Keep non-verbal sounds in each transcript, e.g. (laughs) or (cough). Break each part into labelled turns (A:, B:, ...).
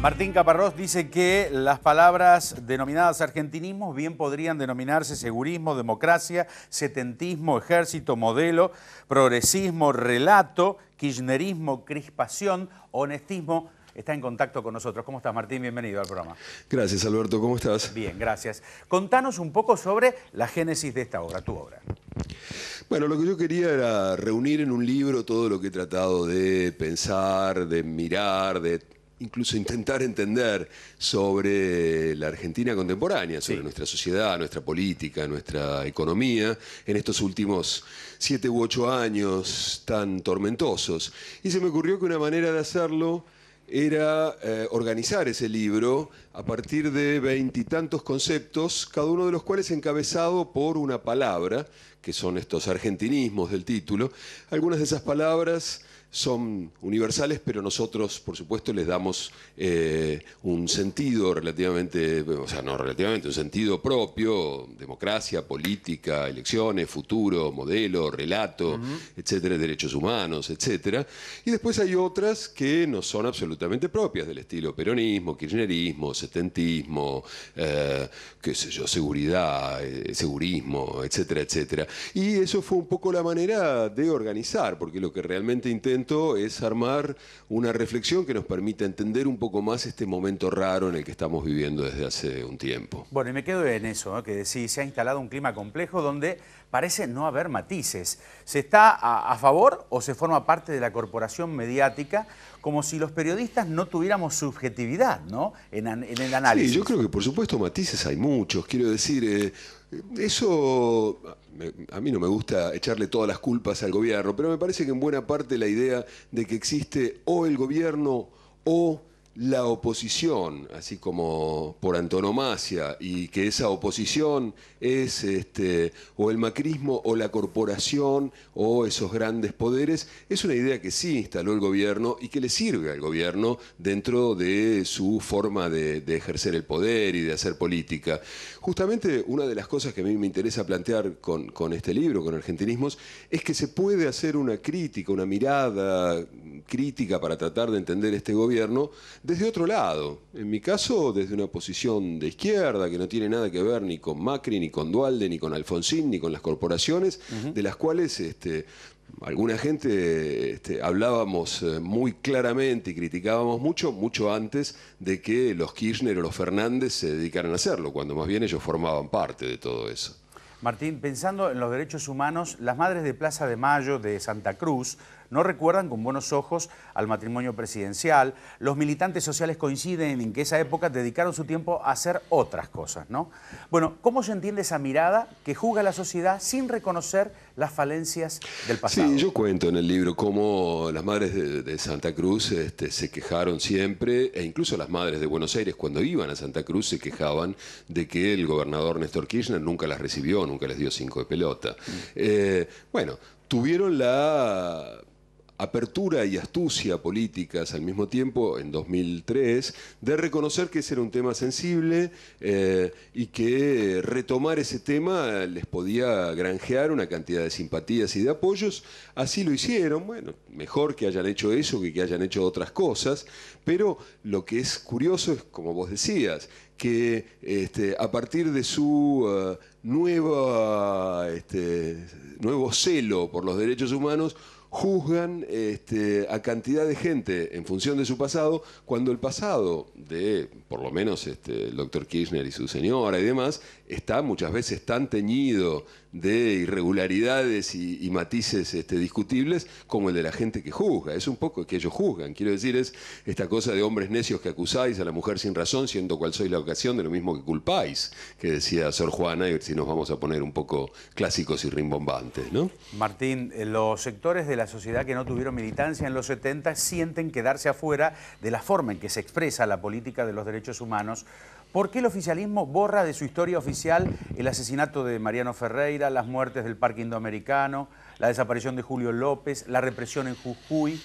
A: Martín Caparrós dice que las palabras denominadas argentinismo bien podrían denominarse segurismo, democracia, setentismo, ejército, modelo, progresismo, relato, kirchnerismo, crispación, honestismo. Está en contacto con nosotros. ¿Cómo estás, Martín? Bienvenido al programa.
B: Gracias, Alberto. ¿Cómo estás? Bien,
A: gracias. Contanos un poco sobre la génesis de esta obra,
B: tu obra. Bueno, lo que yo quería era reunir en un libro todo lo que he tratado de pensar, de mirar, de incluso intentar entender sobre la Argentina contemporánea, sobre nuestra sociedad, nuestra política, nuestra economía, en estos últimos siete u ocho años tan tormentosos. Y se me ocurrió que una manera de hacerlo era eh, organizar ese libro a partir de veintitantos conceptos, cada uno de los cuales encabezado por una palabra que son estos argentinismos del título. Algunas de esas palabras son universales, pero nosotros, por supuesto, les damos eh, un sentido relativamente, o sea, no relativamente, un sentido propio, democracia, política, elecciones, futuro, modelo, relato, etcétera, derechos humanos, etcétera. Y después hay otras que no son absolutamente propias del estilo peronismo, kirchnerismo, setentismo, eh, qué sé yo, seguridad, eh, segurismo, etcétera, etcétera. Y eso fue un poco la manera de organizar, porque lo que realmente intento es armar una reflexión que nos permita entender un poco más este momento raro en el que estamos viviendo desde hace un tiempo.
A: Bueno, y me quedo en eso, que decís, se ha instalado un clima complejo donde parece no haber matices. ¿Se está a favor o se forma parte de la corporación mediática como si los periodistas no tuviéramos subjetividad ¿no? en, el análisis. Sí, yo
B: creo que por supuesto matices hay muchos. Quiero decir, eh, eso a mí no me gusta echarle todas las culpas al gobierno, pero me parece que en buena parte la idea de que existe o el gobierno o la oposición, así como por antonomasia, y que esa oposición es este, o el macrismo o la corporación o esos grandes poderes, es una idea que sí instaló el gobierno y que le sirve al gobierno dentro de su forma de, ejercer el poder y de hacer política. Justamente una de las cosas que a mí me interesa plantear con, con este libro, con Argentinismos, es que se puede hacer una crítica, una mirada crítica para tratar de entender este gobierno, desde otro lado. En mi caso, desde una posición de izquierda que no tiene nada que ver ni con Macri, ni con Dualde, ni con Alfonsín, ni con las corporaciones, de las cuales este, alguna gente este, hablábamos eh, muy claramente y criticábamos mucho, mucho antes de que los Kirchner o los Fernández se dedicaran a hacerlo, cuando más bien ellos formaban parte de todo eso. Martín, pensando
A: en los derechos humanos, las madres de Plaza de Mayo, de Santa Cruz, no recuerdan con buenos ojos al matrimonio presidencial. Los militantes sociales coinciden en que esa época dedicaron su tiempo a hacer otras cosas, ¿no? Bueno, ¿cómo se entiende esa mirada que juzga la sociedad sin reconocer las falencias
B: del pasado? Sí, yo cuento en el libro cómo las madres de, Santa Cruz este, se quejaron siempre, e incluso las madres de Buenos Aires cuando iban a Santa Cruz se quejaban de que el gobernador Néstor Kirchner nunca las recibió, nunca les dio cinco de pelota. Mm. Eh, bueno, tuvieron la apertura y astucia políticas al mismo tiempo, en 2003, de reconocer que ese era un tema sensible eh, y que retomar ese tema les podía granjear una cantidad de simpatías y de apoyos. Así lo hicieron, bueno, mejor que hayan hecho eso que que hayan hecho otras cosas, pero lo que es curioso es, como vos decías, que este, a partir de su eh, este, nuevo celo por los derechos humanos, juzgan este, a cantidad de gente en función de su pasado, cuando el pasado de, por lo menos, este, el doctor Kirchner y su señora y demás, está muchas veces tan teñido de irregularidades y, matices este, discutibles como el de la gente que juzga. Es un poco que ellos juzgan. Quiero decir, es esta cosa de hombres necios que acusáis a la mujer sin razón, siendo cual soy la ocasión de lo mismo que culpáis, que decía Sor Juana, y si nos vamos a poner un poco clásicos y rimbombantes. ¿no?
A: Martín, eh, los sectores de la sociedad que no tuvieron militancia en los 70 sienten quedarse afuera de la forma en que se expresa la política de los derechos humanos ¿Por qué el oficialismo borra de su historia oficial el asesinato de Mariano Ferreira, las muertes del Parque Indoamericano, la desaparición de Julio López, la represión en Jujuy?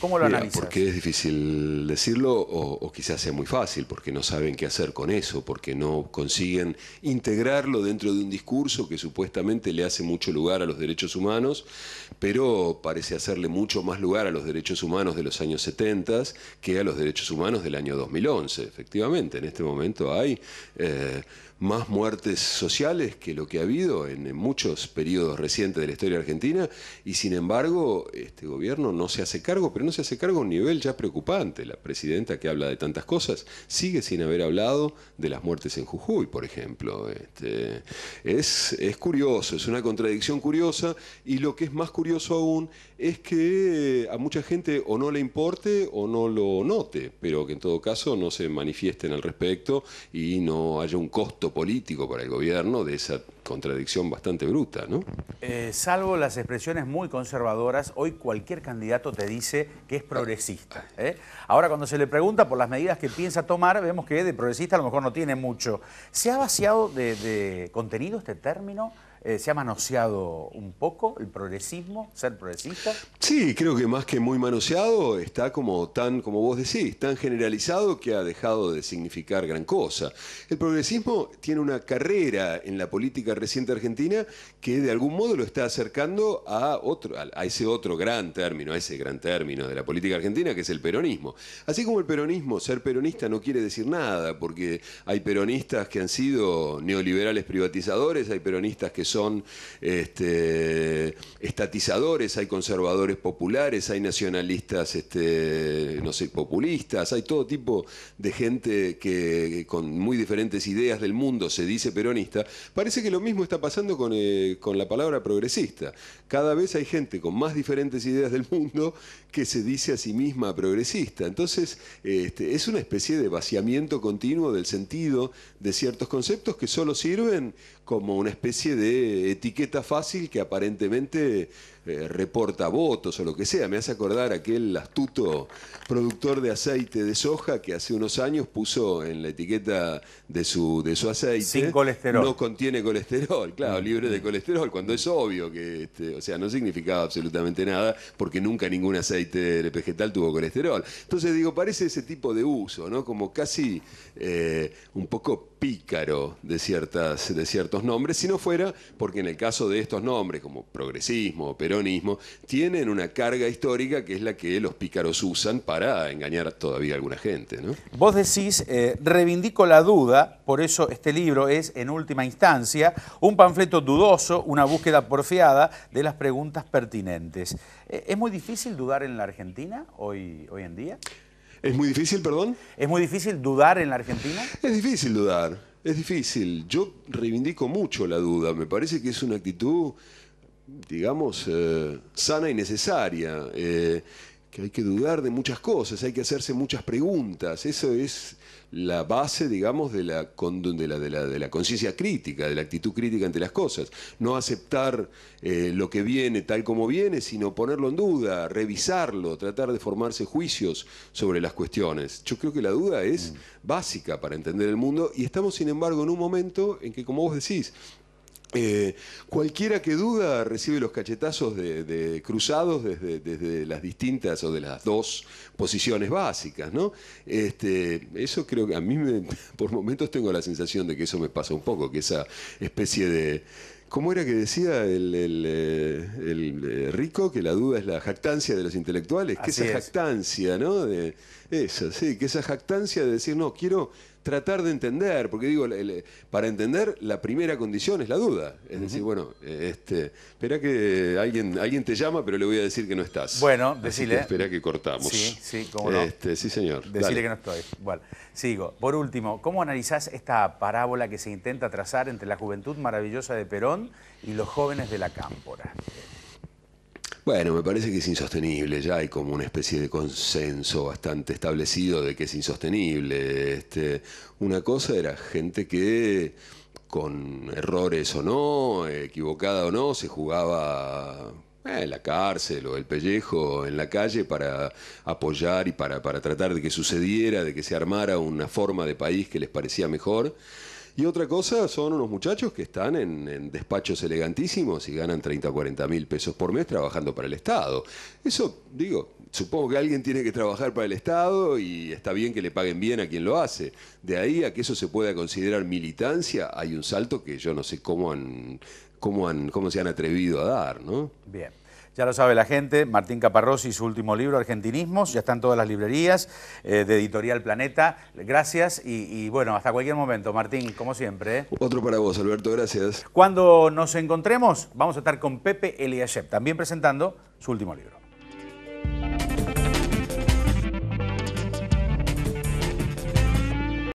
A: ¿Cómo lo analizas? Porque
B: es difícil decirlo o, quizás sea muy fácil, porque no saben qué hacer con eso, porque no consiguen integrarlo dentro de un discurso que supuestamente le hace mucho lugar a los derechos humanos, pero parece hacerle mucho más lugar a los derechos humanos de los años 70 que a los derechos humanos del año 2011. Efectivamente, en este momento hay... Eh, más muertes sociales que lo que ha habido en, muchos periodos recientes de la historia argentina y sin embargo este gobierno no se hace cargo, pero no se hace cargo a un nivel ya preocupante. La presidenta que habla de tantas cosas sigue sin haber hablado de las muertes en Jujuy, por ejemplo. Este, es, es curioso, es una contradicción curiosa y lo que es más curioso aún es que a mucha gente o no le importe o no lo note, pero que en todo caso no se manifiesten al respecto y no haya un costo político para el gobierno de esa contradicción bastante bruta, ¿no?
A: Eh, salvo las expresiones muy conservadoras, hoy cualquier candidato te dice que es progresista. ¿eh? Ahora cuando se le pregunta por las medidas que piensa tomar, vemos que de progresista a lo mejor no tiene mucho. ¿Se ha vaciado de contenido este término? Eh, ¿Se ha manoseado un poco el progresismo, ser progresista?
B: Sí, creo que más que muy manoseado, está como tan, como vos decís, tan generalizado que ha dejado de significar gran cosa. El progresismo tiene una carrera en la política reciente argentina que de algún modo lo está acercando a, otro, a ese otro gran término, a ese gran término de la política argentina que es el peronismo. Así como el peronismo, ser peronista no quiere decir nada, porque hay peronistas que han sido neoliberales privatizadores, hay peronistas que son son este, estatizadores, hay conservadores populares, hay nacionalistas, este, no sé, populistas, hay todo tipo de gente que con muy diferentes ideas del mundo se dice peronista. Parece que lo mismo está pasando con, eh, la palabra progresista. Cada vez hay gente con más diferentes ideas del mundo que se dice a sí misma progresista. Entonces, este, es una especie de vaciamiento continuo del sentido de ciertos conceptos que solo sirven como una especie de etiqueta fácil que aparentemente eh, reporta votos o lo que sea. Me hace acordar aquel astuto productor de aceite de soja que hace unos años puso en la etiqueta de su, de su aceite. Sin colesterol. No contiene colesterol, claro, mm, libre de mm. colesterol, cuando es obvio que, este, o sea, no significaba absolutamente nada porque nunca ningún aceite vegetal tuvo colesterol. Entonces digo, parece ese tipo de uso, ¿no? Como casi eh, un poco pícaro de, ciertas, de ciertos nombres, si no fuera porque en el caso de estos nombres, como progresismo, tienen una carga histórica que es la que los pícaros usan para engañar todavía a alguna gente.
A: Vos decís, eh,
B: reivindico
A: la duda, por eso este libro es, en última instancia, un panfleto dudoso, una búsqueda porfiada de las preguntas pertinentes. Eh, ¿Es muy difícil dudar en la Argentina
B: hoy, hoy en día? ¿Es muy difícil, perdón? ¿Es muy difícil dudar en la Argentina? Es difícil dudar, es difícil. Yo reivindico mucho la duda, me parece que es una actitud digamos, eh, sana y necesaria, eh, que hay que dudar de muchas cosas, hay que hacerse muchas preguntas, eso es la base, digamos, de la, de la, de la, conciencia crítica, de la actitud crítica ante las cosas. No aceptar eh, lo que viene tal como viene, sino ponerlo en duda, revisarlo, tratar de formarse juicios sobre las cuestiones. Yo creo que la duda es mm. básica para entender el mundo y estamos, sin embargo, en un momento en que, como vos decís, eh, cualquiera que duda recibe los cachetazos de, cruzados desde, desde, las distintas o de las dos posiciones básicas, ¿no? Este, eso creo que a mí, (laughs) por momentos, tengo la sensación de que eso me pasa un poco, que esa especie de. ¿Cómo era que decía el, eh, eh, rico que la duda es la jactancia de los intelectuales? Que esa jactancia, ¿no? eso, sí, que esa jactancia de decir, no, quiero tratar de entender, porque digo, para entender la primera condición es la duda. Es decir, bueno, eh, este, espera que alguien, alguien te llama, pero le voy a decir que no estás. Bueno, decirle Espera que cortamos. Sí, sí, cómo no. Este, sí, señor. Decíle
A: que no estoy. Bueno, sigo. Por último, ¿cómo analizás esta parábola que se intenta trazar entre la juventud maravillosa de Perón y los jóvenes de la Cámpora?
B: Bueno, me parece que es insostenible, ya hay como una especie de consenso bastante establecido de que es insostenible. Este, una cosa era gente que con errores o no, equivocada o no, se jugaba en eh, la cárcel o el pellejo en la calle para apoyar y para, para tratar de que sucediera, de que se armara una forma de país que les parecía mejor. Y otra cosa son unos muchachos que están en, despachos elegantísimos y ganan 30 o 40 mil pesos por mes trabajando para el Estado. Eso, digo, supongo que alguien tiene que trabajar para el Estado y está bien que le paguen bien a quien lo hace. De ahí a que eso se pueda considerar militancia, hay un salto que yo no sé cómo han, cómo han, cómo se han atrevido a dar, ¿no?
A: Bien. Ya lo sabe la gente, Martín Caparrós y su último libro, Argentinismos, ya están todas las librerías eh, de Editorial Planeta. Gracias y, bueno, hasta cualquier momento, Martín, como siempre.
B: ¿eh? Otro para vos, Alberto, gracias.
A: Cuando nos encontremos, vamos a estar con Pepe Eliashev, también presentando su último libro.